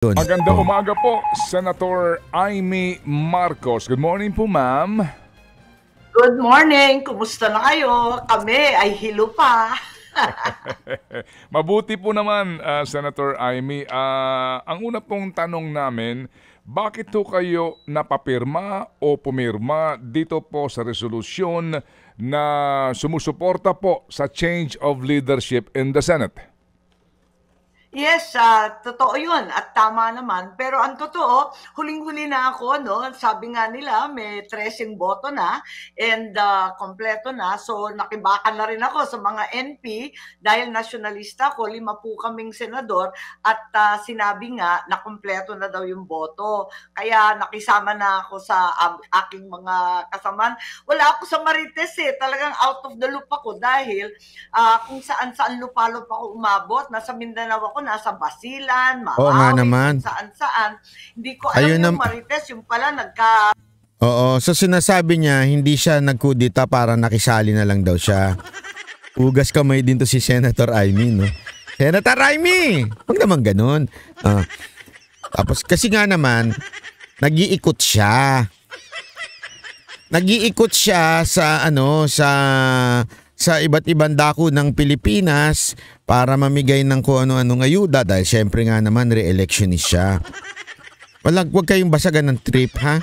Doon. Magandang oh. umaga po, Senator Amy Marcos. Good morning po, ma'am. Good morning. Kumusta na kayo? Kami ay hilo pa. Mabuti po naman, uh, Senator Amy. Uh, ang una pong tanong namin, bakit po kayo napapirma o pumirma dito po sa resolusyon na sumusuporta po sa change of leadership in the Senate? Yes, uh, totoo yun at tama naman. Pero ang totoo, huling-huli na ako, no? sabi nga nila may tracing boto na and uh, kompleto na. So nakibaka na rin ako sa mga NP dahil nasyonalista ko, lima po kaming senador at uh, sinabi nga na kompleto na daw yung boto. Kaya nakisama na ako sa um, aking mga kasaman. Wala ako sa Marites eh, talagang out of the loop ako dahil uh, kung saan-saan lupalop ako umabot, nasa Mindanao ako, ako nasa Basilan, Maawit, Oo saan-saan. Hindi ko alam Ayun yung nam- Marites, yung pala nagka... Oo, so sinasabi niya, hindi siya nagkudita para nakisali na lang daw siya. Ugas kamay din to si Senator Aimee, no? Senator Aimee! Huwag naman ganun. Ah. tapos kasi nga naman, nag siya. nag siya sa ano, sa sa iba't ibang dako ng Pilipinas para mamigay ng kung ano-anong ayuda dahil syempre nga naman re-electionist siya. Walang, huwag kayong basagan ng trip ha.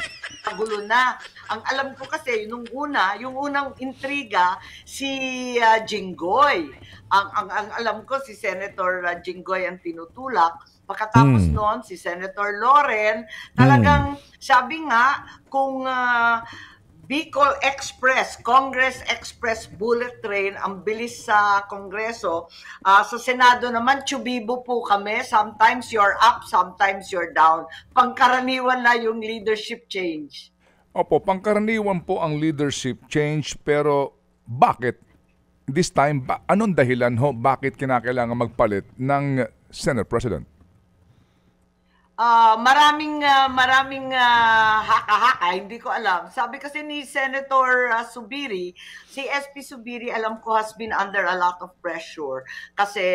Gulo na. Ang alam ko kasi, nung una, yung unang intriga, si uh, Jinggoy. Ang, ang, ang alam ko, si Senator uh, Jinggoy ang tinutulak. Pagkatapos mm. noon, si Senator Loren. Talagang, mm. sabi nga, kung... Uh, Bicol Express, Congress Express Bullet Train, ang bilis sa Kongreso. Uh, sa Senado naman, chubibo po kami. Sometimes you're up, sometimes you're down. Pangkaraniwan na yung leadership change. Opo, pangkaraniwan po ang leadership change, pero bakit this time, ba, anong dahilan ho, bakit kinakailangan magpalit ng Senate President? Uh, maraming uh, maraming uh, haka-haka, hindi ko alam. Sabi kasi ni Senator uh, Subiri, si SP Subiri alam ko has been under a lot of pressure kasi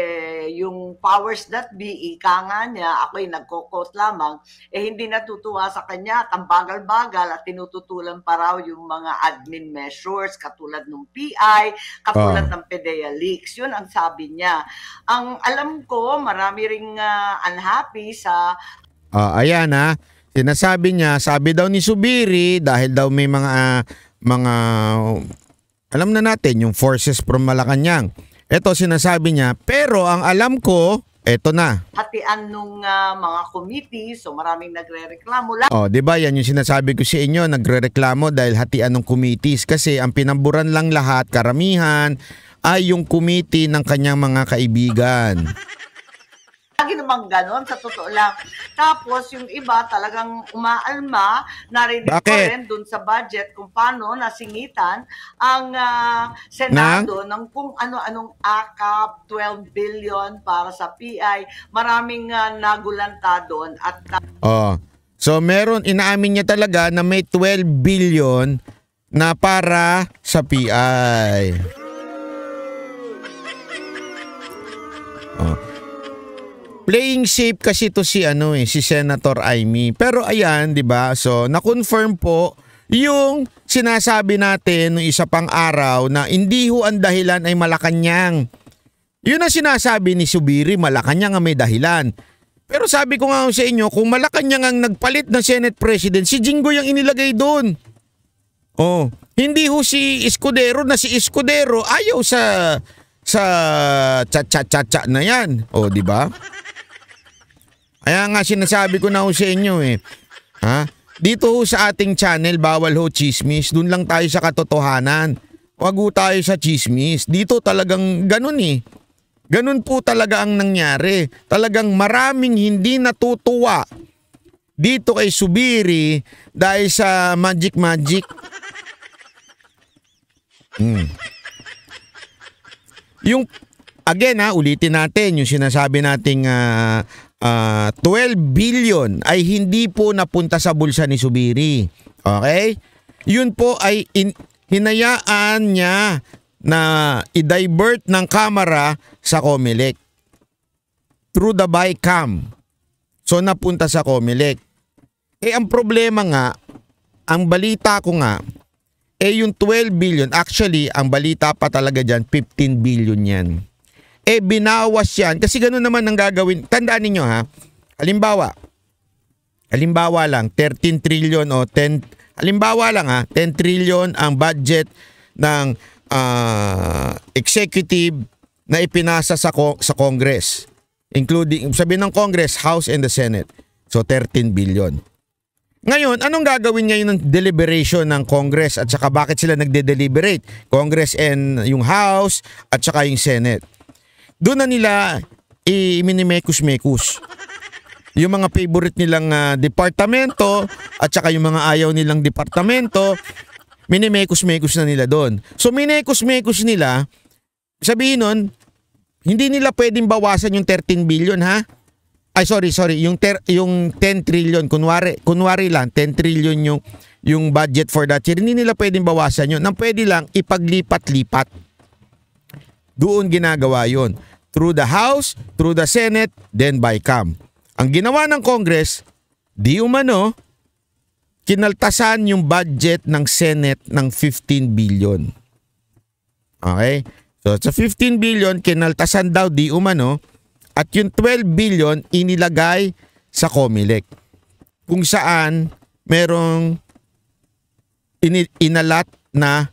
yung powers that be, ika nga niya, ako ay quote lamang, eh hindi natutuwa sa kanya tambagal bagal at tinututulan pa raw yung mga admin measures katulad ng PI, katulad oh. ng PDEA leaks. Yun ang sabi niya. Ang alam ko, marami ring uh, unhappy sa Uh, ayan ha, sinasabi niya, sabi daw ni Subiri dahil daw may mga uh, mga alam na natin yung forces from Malacanang. Ito sinasabi niya, pero ang alam ko, ito na. Hatian nung uh, mga committee, so maraming nagrereklamo lang. Oh, 'di ba? Yan yung sinasabi ko sa inyo, nagrereklamo dahil hatian ng committees kasi ang pinamburan lang lahat, karamihan ay yung committee ng kanyang mga kaibigan lagi namang ganon, sa totoo lang. Tapos, yung iba talagang umaalma, narinig ko rin dun sa budget kung paano nasingitan ang uh, Senado Nang? ng kung ano-anong AKAP, 12 billion para sa PI. Maraming uh, nagulanta doon. At, uh, oh. So, meron, inaamin niya talaga na may 12 billion na para sa PI. Oh. Playing safe kasi to si ano eh, si Senator Amy. Pero ayan, 'di ba? So, na-confirm po yung sinasabi natin nung isa pang araw na hindi ho ang dahilan ay Malacanang. Yun ang sinasabi ni Subiri, Malacanang ang may dahilan. Pero sabi ko nga sa inyo, kung Malacanang ang nagpalit ng Senate President, si Jinggo ang inilagay doon. Oh, hindi ho si Escudero na si Escudero ayaw sa sa cha cha cha, -cha na 'yan. Oh, di ba? Kaya nga sinasabi ko na ho sa inyo eh. Ha? Dito ho sa ating channel, bawal ho chismis. Doon lang tayo sa katotohanan. Huwag ho tayo sa chismis. Dito talagang ganun eh. Ganun po talaga ang nangyari. Talagang maraming hindi natutuwa dito kay Subiri dahil sa Magic Magic. Hmm. Yung again ha, ulitin natin yung sinasabi nating uh, uh, ah, 12 billion ay hindi po napunta sa bulsa ni Subiri. Okay? Yun po ay in, hinayaan niya na i-divert ng camera sa Comelec through the bycam. So napunta sa Comelec. Eh ang problema nga, ang balita ko nga, eh yung 12 billion, actually ang balita pa talaga dyan, 15 billion yan eh binawas yan. Kasi ganoon naman ang gagawin. Tandaan niyo ha. Halimbawa, halimbawa lang, 13 trillion o 10, halimbawa lang ha, 10 trillion ang budget ng uh, executive na ipinasa sa, sa Congress. Including, sabi ng Congress, House and the Senate. So 13 billion. Ngayon, anong gagawin ngayon ng deliberation ng Congress at saka bakit sila nagde-deliberate? Congress and yung House at saka yung Senate doon na nila i-minimekus-mekus. Yung mga favorite nilang uh, departamento at saka yung mga ayaw nilang departamento, minimekus-mekus na nila doon. So minekus-mekus nila, sabihin nun, hindi nila pwedeng bawasan yung 13 billion ha? Ay sorry, sorry, yung ter, yung 10 trillion kunwari, kunwari lang 10 trillion yung yung budget for that year. Hindi nila pwedeng bawasan yun. Nang pwede lang ipaglipat-lipat. Doon ginagawa 'yon through the House, through the Senate, then by CAM. Ang ginawa ng Congress, di umano, kinaltasan yung budget ng Senate ng 15 billion. Okay? So sa 15 billion, kinaltasan daw di umano at yung 12 billion inilagay sa COMELEC kung saan merong in inalat na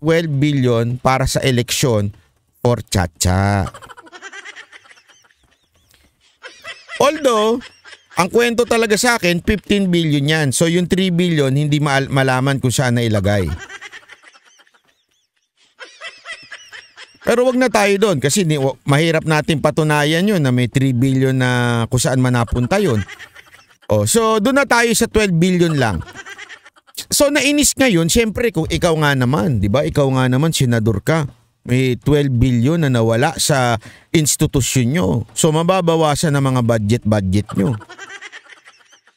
12 billion para sa eleksyon or chacha. Although, ang kwento talaga sa akin, 15 billion yan. So yung 3 billion, hindi ma- malaman kung saan na ilagay. Pero wag na tayo doon kasi ni, mahirap natin patunayan yun na may 3 billion na kung saan manapunta yun. Oh, so doon na tayo sa 12 billion lang. So nainis ngayon, syempre kung ikaw nga naman, 'di ba? Ikaw nga naman senador ka may 12 billion na nawala sa institusyon nyo. So mababawasan ang mga budget-budget nyo.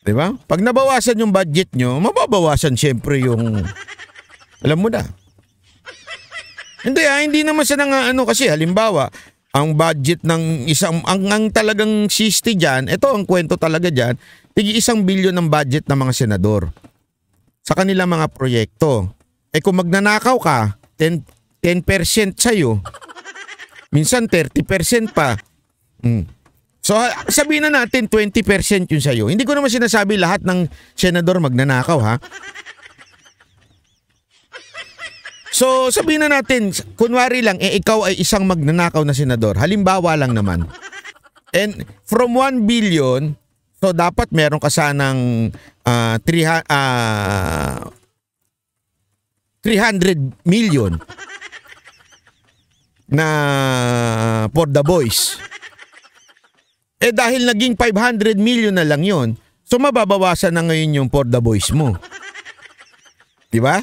Di ba? Pag nabawasan yung budget nyo, mababawasan syempre yung... Alam mo na. Hindi ah, hindi naman siya nga ah, ano kasi halimbawa, ang budget ng isang, ang, ang talagang siste dyan, ito ang kwento talaga dyan, tigi isang bilyon ng budget ng mga senador sa kanila mga proyekto. Eh kung magnanakaw ka, 10, 10% sa'yo. Minsan 30% pa. Mm. So sabihin na natin 20% yun sa'yo. Hindi ko naman sinasabi lahat ng senador magnanakaw ha. So sabihin na natin, kunwari lang, eh, ikaw ay isang magnanakaw na senador. Halimbawa lang naman. And from 1 billion, so dapat meron ka sanang uh, 300, uh, 300 million na for the boys. Eh dahil naging 500 million na lang yon, so mababawasan na ngayon yung for the boys mo. 'Di ba?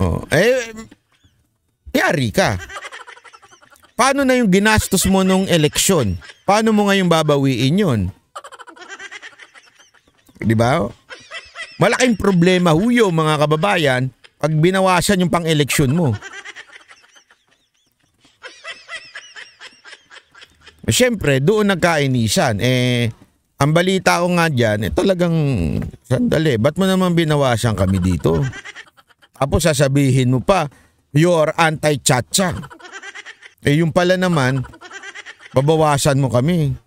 Oh, eh, eh yari ka. Paano na yung ginastos mo nung eleksyon? Paano mo ngayon babawiin yon? 'Di ba? Malaking problema huyo mga kababayan pag binawasan yung pang-eleksyon mo. Eh, Siyempre, doon nagkainisan. Eh, ang balita ko nga dyan, eh, talagang, sandali, ba't mo naman binawasan kami dito? Tapos sasabihin mo pa, you're anti-chacha. Eh, yung pala naman, babawasan mo kami.